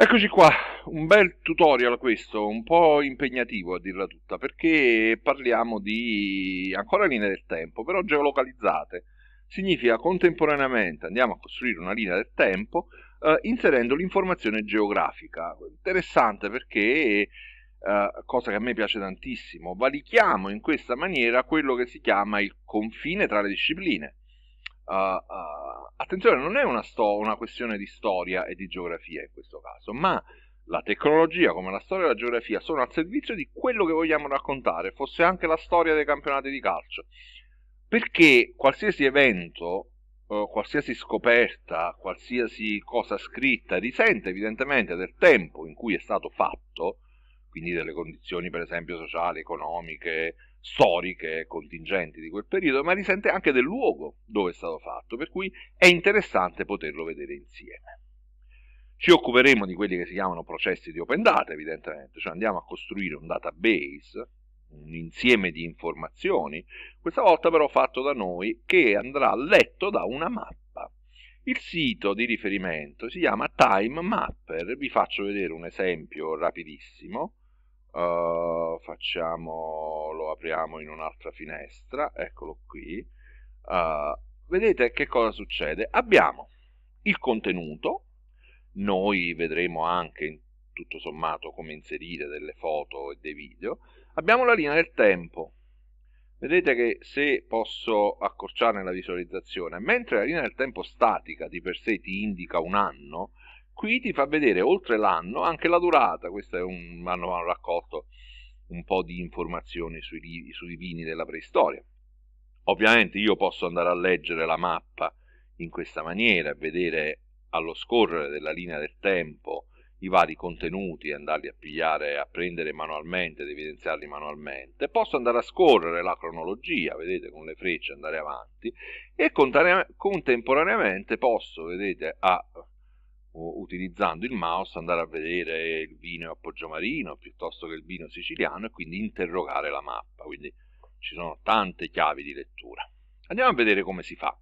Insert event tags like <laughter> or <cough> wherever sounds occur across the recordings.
Eccoci qua, un bel tutorial questo, un po' impegnativo a dirla tutta, perché parliamo di ancora linee del tempo, però geolocalizzate. Significa contemporaneamente andiamo a costruire una linea del tempo eh, inserendo l'informazione geografica. Interessante perché, eh, cosa che a me piace tantissimo, valichiamo in questa maniera quello che si chiama il confine tra le discipline Uh, uh, attenzione, non è una, sto- una, questione di storia e di geografia in questo caso, ma la tecnologia, come la storia e la geografia, sono al servizio di quello che vogliamo raccontare, fosse anche la storia dei campionati di calcio. Perché qualsiasi evento, uh, qualsiasi scoperta, qualsiasi cosa scritta risente evidentemente del tempo in cui è stato fatto, quindi delle condizioni per esempio sociali, economiche, storiche contingenti di quel periodo, ma risente anche del luogo dove è stato fatto, per cui è interessante poterlo vedere insieme. Ci occuperemo di quelli che si chiamano processi di open data, evidentemente, cioè andiamo a costruire un database, un insieme di informazioni, questa volta però fatto da noi, che andrà letto da una mappa. Il sito di riferimento si chiama Time Mapper, vi faccio vedere un esempio rapidissimo, eh, facciamo, lo apriamo in un'altra finestra, eccolo qui, uh, vedete che cosa succede? Abbiamo il contenuto, noi vedremo anche tutto sommato come inserire delle foto e dei video, abbiamo la linea del tempo, Vedete che se posso accorciarne la visualizzazione, mentre la linea del tempo statica di per sé ti indica un anno, qui ti fa vedere oltre l'anno anche la durata, questo è un, hanno raccolto un po' di informazioni sui, sui vini della preistoria. Ovviamente io posso andare a leggere la mappa in questa maniera, vedere allo scorrere della linea del tempo i vari contenuti andarli a pigliare, a prendere manualmente ed evidenziarli manualmente. Posso andare a scorrere la cronologia, vedete, con le frecce andare avanti e contemporaneamente posso, vedete, a utilizzando il mouse andare a vedere il vino a Poggiomarino piuttosto che il vino siciliano e quindi interrogare la mappa, quindi ci sono tante chiavi di lettura. Andiamo a vedere come si fa.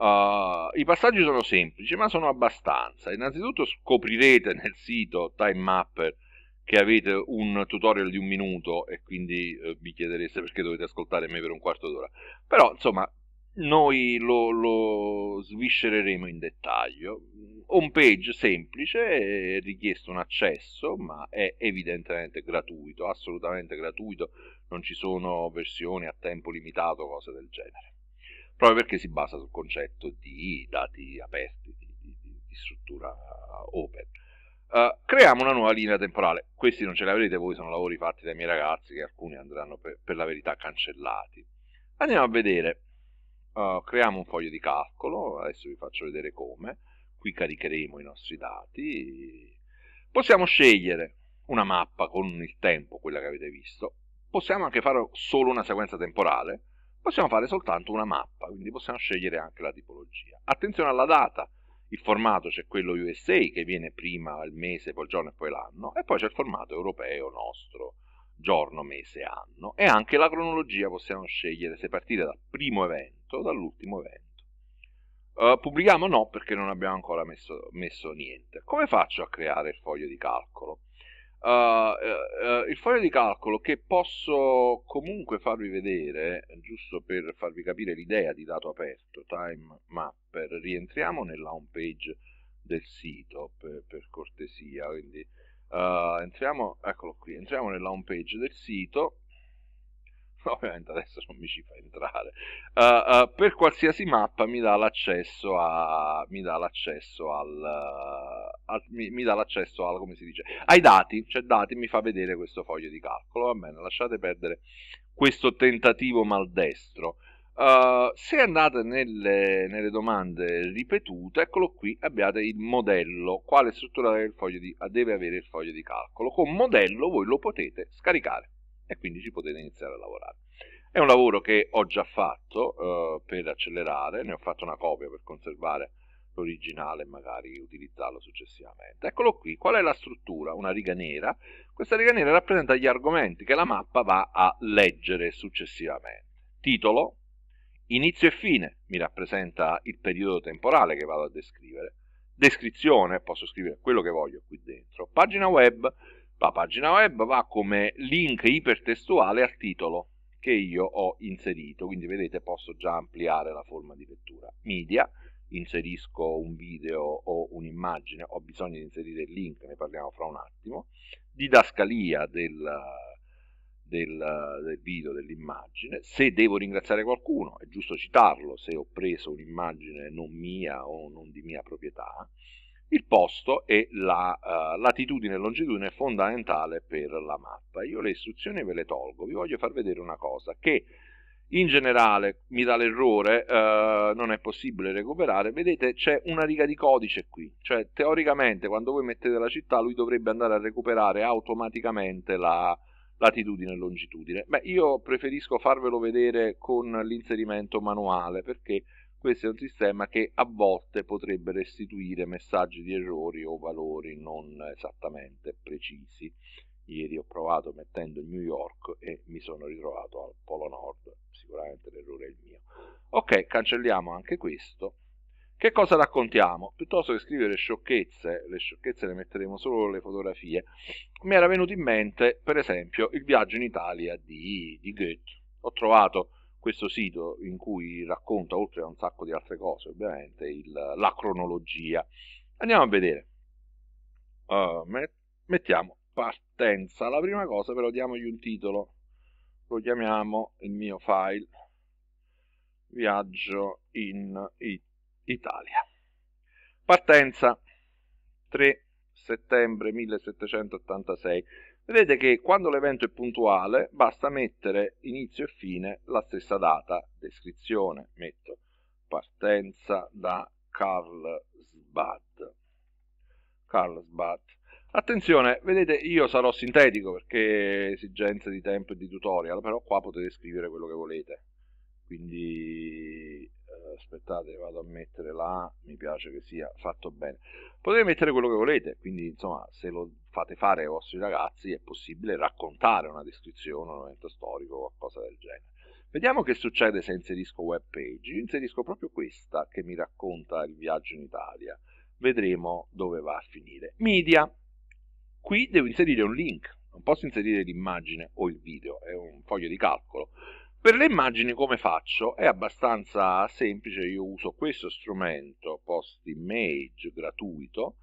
Uh, I passaggi sono semplici ma sono abbastanza. Innanzitutto scoprirete nel sito Time Mapper che avete un tutorial di un minuto e quindi eh, vi chiedereste perché dovete ascoltare me per un quarto d'ora. Però insomma noi lo, lo sviscereremo in dettaglio home page semplice, è eh, richiesto un accesso, ma è evidentemente gratuito, assolutamente gratuito, non ci sono versioni a tempo limitato, cose del genere. Proprio perché si basa sul concetto di dati aperti, di, di, di struttura open. Uh, creiamo una nuova linea temporale. Questi non ce li avrete voi, sono lavori fatti dai miei ragazzi che alcuni andranno per, per la verità cancellati. Andiamo a vedere. Uh, creiamo un foglio di calcolo, adesso vi faccio vedere come qui caricheremo i nostri dati, possiamo scegliere una mappa con il tempo, quella che avete visto, possiamo anche fare solo una sequenza temporale, possiamo fare soltanto una mappa, quindi possiamo scegliere anche la tipologia. Attenzione alla data, il formato c'è quello USA che viene prima il mese, poi il giorno e poi l'anno, e poi c'è il formato europeo nostro, giorno, mese, anno, e anche la cronologia possiamo scegliere se partire dal primo evento o dall'ultimo evento. Eh, pubblichiamo no perché non abbiamo ancora messo, messo, niente. Come faccio a creare il foglio di calcolo? Uh, uh, il foglio di calcolo che posso comunque farvi vedere, giusto per farvi capire l'idea di dato aperto, Time Mapper, rientriamo nella home page del sito per, per cortesia, quindi entriamo, eccolo qui, entriamo nella home page del sito <laughs> ovviamente adesso non mi ci fa entrare, uh, uh, per qualsiasi mappa mi dà l'accesso a, mi dà l'accesso al, eh, a, mi, mi, dà l'accesso al, come si dice, ai dati, cioè dati mi fa vedere questo foglio di calcolo, va bene, lasciate perdere questo tentativo maldestro. Uh, se andate nelle, nelle, domande ripetute, eccolo qui, abbiate il modello, quale struttura deve il foglio di, avere il foglio di calcolo. Con modello voi lo potete scaricare e quindi ci potete iniziare a lavorare. È un lavoro che ho già fatto eh, per accelerare, ne ho fatto una copia per conservare l'originale e magari utilizzarlo successivamente. Eccolo qui, qual è la struttura? Una riga nera, questa riga nera rappresenta gli argomenti che la mappa va a leggere successivamente. Titolo, inizio e fine, mi rappresenta il periodo temporale che vado a descrivere. Descrizione, posso scrivere quello che voglio qui dentro. Pagina web, la pagina web va come link ipertestuale al titolo che io ho inserito, quindi vedete posso già ampliare la forma di lettura. Media, inserisco un video o un'immagine, ho bisogno di inserire il link, ne parliamo fra un attimo. Didascalia del, del, del, video, dell'immagine, se devo ringraziare qualcuno, è giusto citarlo se ho preso un'immagine non mia o non di mia proprietà, il posto e la uh, latitudine e longitudine fondamentale per la mappa. Io le istruzioni ve le tolgo, vi voglio far vedere una cosa che in generale mi dà l'errore, eh, non è possibile recuperare, vedete c'è una riga di codice qui, cioè teoricamente quando voi mettete la città lui dovrebbe andare a recuperare automaticamente la latitudine e longitudine. Beh, io preferisco farvelo vedere con l'inserimento manuale perché questo è un sistema che a volte potrebbe restituire messaggi di errori o valori non esattamente precisi. Ieri ho provato mettendo New York e mi sono ritrovato al Polo Nord, sicuramente l'errore è il mio. Ok, cancelliamo anche questo. Che cosa raccontiamo? Piuttosto che scrivere sciocchezze, le sciocchezze le metteremo solo le fotografie, mi era venuto in mente, per esempio, il viaggio in Italia di, di Goethe. Ho trovato questo sito in cui racconta, oltre a un sacco di altre cose ovviamente, il, la cronologia. Andiamo a vedere. Uh, met, mettiamo partenza. La prima cosa però diamogli un titolo. Lo chiamiamo il mio file viaggio in it Italia. Partenza 3 settembre 1786. Vedete che quando l'evento è puntuale basta mettere inizio e fine la stessa data, descrizione, metto partenza da Carlsbad. Carlsbad. Attenzione, vedete io sarò sintetico perché esigenze di tempo e di tutorial, però qua potete scrivere quello che volete. Quindi aspettate vado a mettere la A, mi piace che sia fatto bene. Potete mettere quello che volete, quindi insomma se lo fate fare ai vostri ragazzi è possibile raccontare una descrizione, un evento storico o qualcosa del genere. Vediamo che succede se inserisco web page. inserisco proprio questa che mi racconta il viaggio in Italia. Vedremo dove va a finire. Media. Qui devo inserire un link, non posso inserire l'immagine o il video, è un foglio di calcolo. Per le immagini come faccio? È abbastanza semplice, io uso questo strumento Post Image gratuito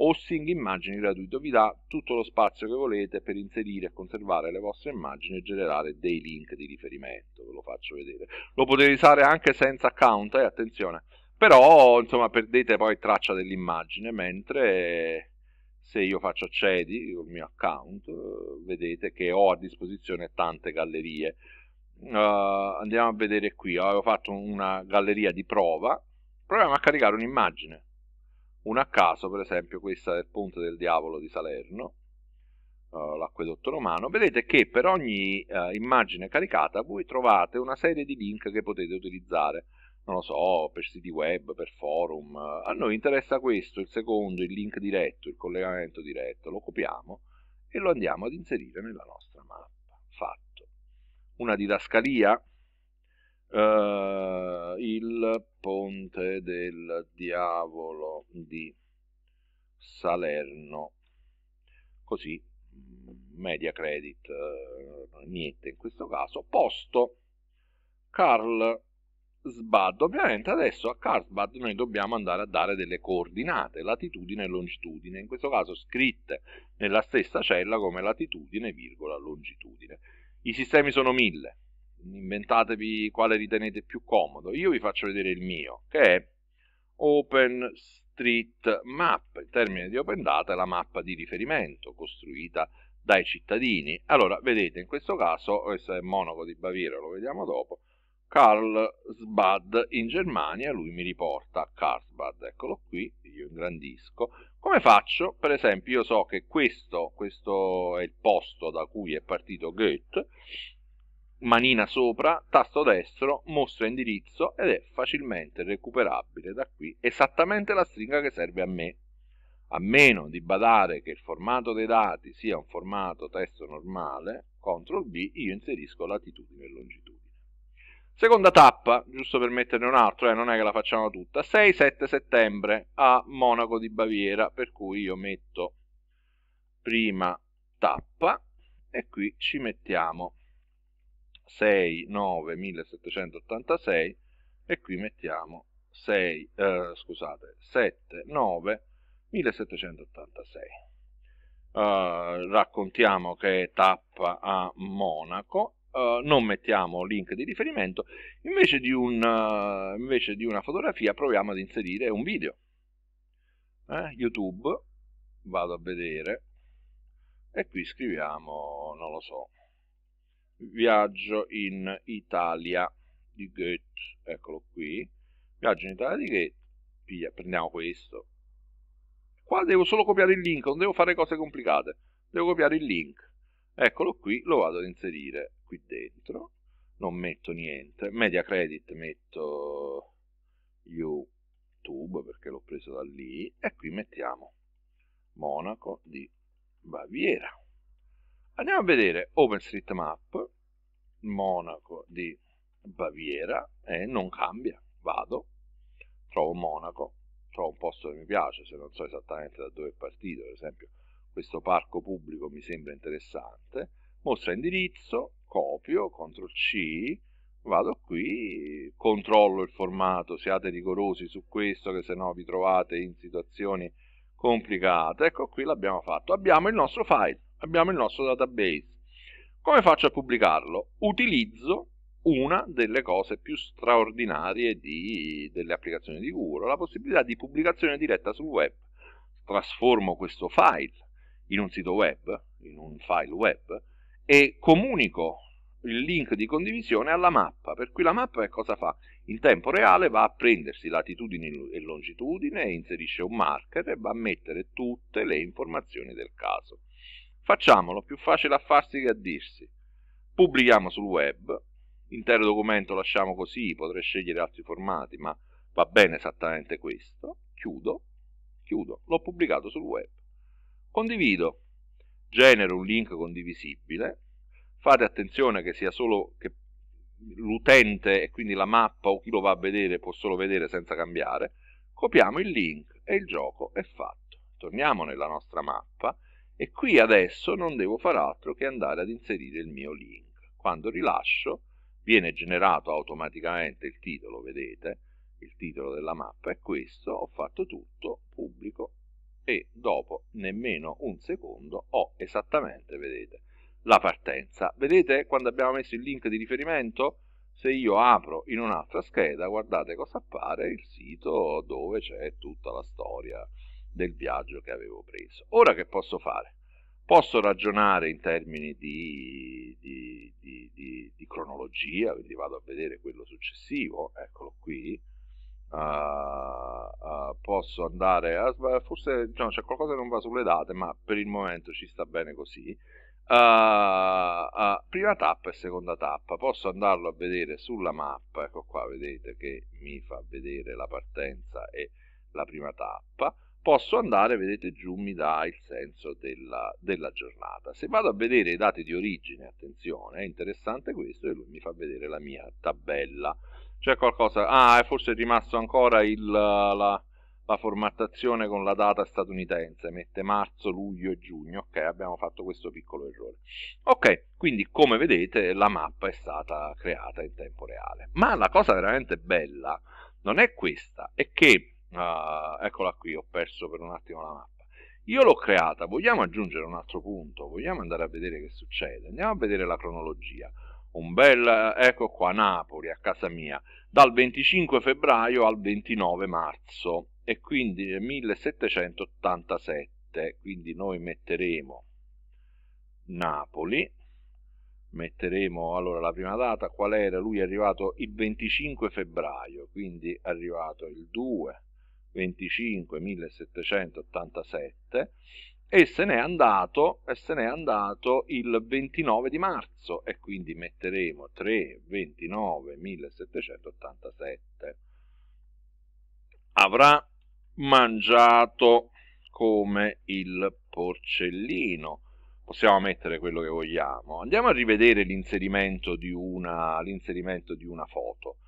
o Sing Immagini gratuito, vi dà tutto lo spazio che volete per inserire e conservare le vostre immagini e generare dei link di riferimento, ve lo faccio vedere. Lo potete usare anche senza account, eh, attenzione, però insomma perdete poi traccia dell'immagine, mentre se io faccio accedi col mio account vedete che ho a disposizione tante gallerie uh, andiamo a vedere qui, avevo fatto una galleria di prova, proviamo a caricare un'immagine, una a caso, per esempio questa del Ponte del Diavolo di Salerno, uh, l'acquedotto romano, vedete che per ogni uh, immagine caricata voi trovate una serie di link che potete utilizzare, non lo so, per siti web, per forum, a noi interessa questo, il secondo, il link diretto, il collegamento diretto, lo copiamo e lo andiamo ad inserire nella nostra una didascalia, eh, il ponte del diavolo di Salerno, così mm, media credit, eh, niente in questo caso, posto Carl Sbad. Ovviamente adesso a Carlsbad noi dobbiamo andare a dare delle coordinate, latitudine e longitudine, in questo caso scritte nella stessa cella come latitudine, virgola, longitudine. I sistemi sono mille, inventatevi quale ritenete più comodo. Io vi faccio vedere il mio, che è OpenStreetMap. Il termine di Open Data è la mappa di riferimento costruita dai cittadini. Allora, vedete, in questo caso, questo è Monaco di Baviera, lo vediamo dopo, Carlsbad in Germania, lui mi riporta Carlsbad, eccolo qui, io ingrandisco. Come faccio? Per esempio io so che questo, questo è il posto da cui è partito Goethe, manina sopra, tasto destro, mostra indirizzo ed è facilmente recuperabile da qui esattamente la stringa che serve a me. A meno di badare che il formato dei dati sia un formato testo normale, CTRL B, io inserisco latitudine e longitudine. Seconda tappa, giusto per metterne un altro, eh, non è che la facciamo tutta, 6-7 settembre a Monaco di Baviera, per cui io metto prima tappa e qui ci mettiamo 6-9-1786 e qui mettiamo 6, eh, scusate, 7-9-1786. Eh, raccontiamo che è tappa a Monaco eh, non mettiamo link di riferimento, invece di, un, uh, invece di, una fotografia proviamo ad inserire un video. Eh? YouTube, vado a vedere, e qui scriviamo, non lo so, viaggio in Italia di Goethe, eccolo qui, viaggio in Italia di Goethe, prendiamo questo, qua devo solo copiare il link, non devo fare cose complicate, devo copiare il link, eccolo qui, lo vado ad inserire qui dentro, non metto niente, media credit metto YouTube perché l'ho preso da lì e qui mettiamo Monaco di Baviera. Andiamo a vedere OpenStreetMap, Monaco di Baviera e eh, non cambia, vado, trovo Monaco, trovo un posto che mi piace se non so esattamente da dove è partito, per esempio questo parco pubblico mi sembra interessante, mostra indirizzo, copio, CTRL C, vado qui, controllo il formato, siate rigorosi su questo che se no vi trovate in situazioni complicate, ecco qui l'abbiamo fatto, abbiamo il nostro file, abbiamo il nostro database, come faccio a pubblicarlo? Utilizzo una delle cose più straordinarie di, delle applicazioni di Guru, la possibilità di pubblicazione diretta sul web. Trasformo questo file in un sito web, in un file web, e comunico il link di condivisione alla mappa, per cui la mappa cosa fa? In tempo reale va a prendersi latitudine e longitudine, inserisce un marker e va a mettere tutte le informazioni del caso. Facciamolo, più facile a farsi che a dirsi. Pubblichiamo sul web, l'intero documento lasciamo così, potrei scegliere altri formati, ma va bene esattamente questo. Chiudo, chiudo, l'ho pubblicato sul web. Condivido, genero un link condivisibile, fate attenzione che sia solo che l'utente e quindi la mappa o chi lo va a vedere può solo vedere senza cambiare, copiamo il link e il gioco è fatto. Torniamo nella nostra mappa e qui adesso non devo fare altro che andare ad inserire il mio link. Quando rilascio viene generato automaticamente il titolo, vedete, il titolo della mappa è questo, ho fatto tutto, pubblico e dopo nemmeno un secondo ho esattamente, vedete, la partenza. Vedete quando abbiamo messo il link di riferimento? Se io apro in un'altra scheda, guardate cosa appare, il sito dove c'è tutta la storia del viaggio che avevo preso. Ora che posso fare? Posso ragionare in termini di, di, di, di cronologia, quindi vado a vedere quello successivo, eccolo qui, Uh, uh, posso andare a, forse no, diciamo, c'è cioè, qualcosa che non va sulle date ma per il momento ci sta bene così uh, prima tappa e seconda tappa posso andarlo a vedere sulla mappa ecco qua vedete che mi fa vedere la partenza e la prima tappa posso andare vedete giù mi dà il senso della, della giornata se vado a vedere i dati di origine attenzione è interessante questo e lui mi fa vedere la mia tabella c'è qualcosa? Ah, è forse rimasto ancora il, la, la formattazione con la data statunitense, mette marzo, luglio e giugno, ok, abbiamo fatto questo piccolo errore. Ok, quindi come vedete la mappa è stata creata in tempo reale. Ma la cosa veramente bella non è questa, è che, uh, eccola qui, ho perso per un attimo la mappa. Io l'ho creata, vogliamo aggiungere un altro punto, vogliamo andare a vedere che succede, andiamo a vedere la cronologia un bel, ecco qua, Napoli, a casa mia, dal 25 febbraio al 29 marzo e quindi 1787, quindi noi metteremo Napoli, metteremo allora la prima data, qual era? Lui è arrivato il 25 febbraio, quindi è arrivato il 2 25 1787 e se n'è andato, andato, il 29 di marzo e quindi metteremo 329 1787. Avrà mangiato come il porcellino. Possiamo mettere quello che vogliamo. Andiamo a rivedere l'inserimento di, di una foto.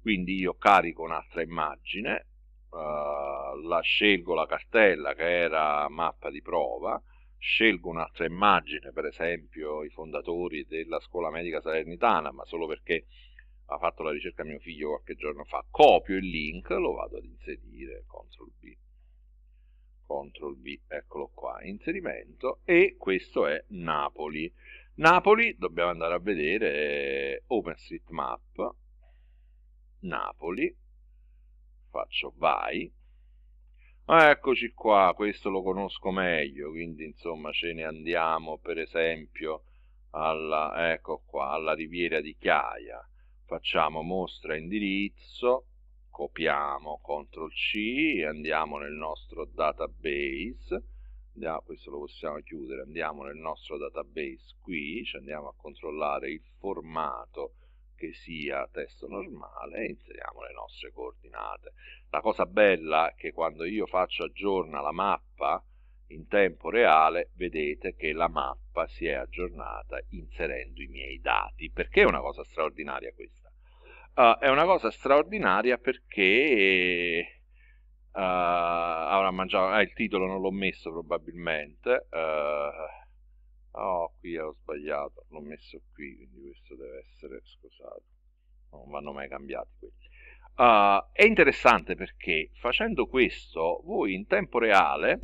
Quindi io carico un'altra immagine eh, la scelgo la cartella che era mappa di prova, scelgo un'altra immagine, per esempio i fondatori della scuola medica salernitana, ma solo perché ha fatto la ricerca mio figlio qualche giorno fa, copio il link, lo vado ad inserire, CTRL B, CTRL B, eccolo qua, inserimento, e questo è Napoli. Napoli, dobbiamo andare a vedere OpenStreetMap, Napoli, faccio vai. Eccoci qua, questo lo conosco meglio, quindi insomma ce ne andiamo per esempio alla, ecco qua, alla riviera di Chiaia. Facciamo mostra indirizzo, copiamo CTRL C, andiamo nel nostro database, andiamo, questo lo possiamo chiudere, andiamo nel nostro database qui, ci andiamo a controllare il formato che sia testo normale e inseriamo le nostre coordinate. La cosa bella è che quando io faccio aggiorna la mappa in tempo reale, vedete che la mappa si è aggiornata inserendo i miei dati. Perché è una cosa straordinaria questa? Uh, è una cosa straordinaria perché uh, eh, avrà mangiato, ah, eh, il titolo non l'ho messo probabilmente, uh, oh qui ho sbagliato, l'ho messo qui, quindi questo deve essere scusato, non vanno mai cambiati quelli. Uh, è interessante perché facendo questo voi in tempo reale,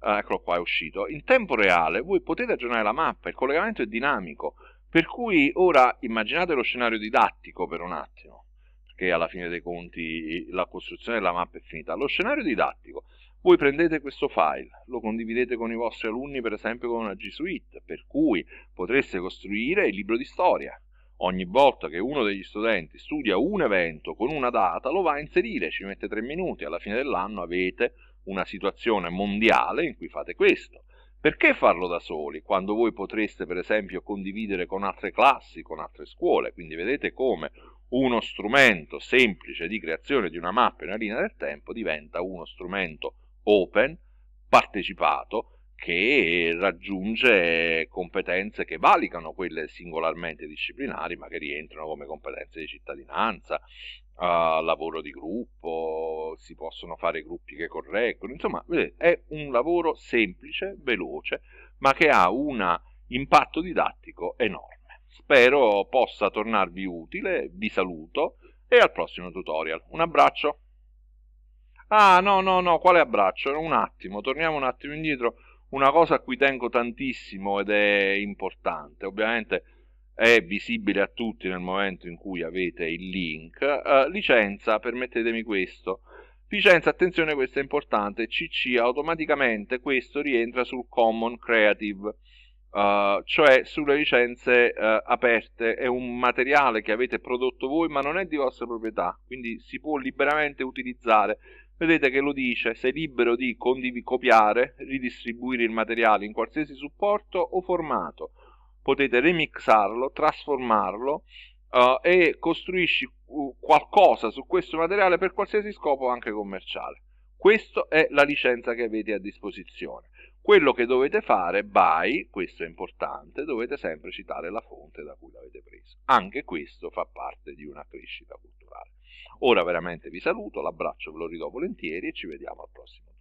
uh, eccolo qua è uscito, in tempo reale voi potete aggiornare la mappa, il collegamento è dinamico, per cui ora immaginate lo scenario didattico per un attimo, perché alla fine dei conti la costruzione della mappa è finita, lo scenario didattico, voi prendete questo file, lo condividete con i vostri alunni per esempio con una G Suite, per cui potreste costruire il libro di storia. Ogni volta che uno degli studenti studia un evento con una data lo va a inserire, ci mette tre minuti, alla fine dell'anno avete una situazione mondiale in cui fate questo. Perché farlo da soli quando voi potreste per esempio condividere con altre classi, con altre scuole? Quindi vedete come uno strumento semplice di creazione di una mappa in una linea del tempo diventa uno strumento open, partecipato, che raggiunge competenze che valicano quelle singolarmente disciplinari, ma che rientrano come competenze di cittadinanza, uh, lavoro di gruppo, si possono fare gruppi che correggono, insomma è un lavoro semplice, veloce, ma che ha un impatto didattico enorme. Spero possa tornarvi utile, vi saluto e al prossimo tutorial. Un abbraccio! Ah, no, no, no, quale abbraccio? Un attimo, torniamo un attimo indietro. Una cosa a cui tengo tantissimo ed è importante, ovviamente è visibile a tutti nel momento in cui avete il link. Uh, licenza, permettetemi questo. Licenza, attenzione, questo è importante. CC automaticamente questo rientra sul Common Creative, uh, cioè sulle licenze uh, aperte. È un materiale che avete prodotto voi, ma non è di vostra proprietà, quindi si può liberamente utilizzare vedete che lo dice, sei libero di condiv- copiare, ridistribuire il materiale in qualsiasi supporto o formato, potete remixarlo, trasformarlo uh, e costruisci uh, qualcosa su questo materiale per qualsiasi scopo anche commerciale. Questa è la licenza che avete a disposizione. Quello che dovete fare, by, questo è importante, dovete sempre citare la fonte da cui l'avete preso. Anche questo fa parte di una crescita culturale. Ora veramente vi saluto, l'abbraccio ve lo ridò volentieri e ci vediamo al prossimo.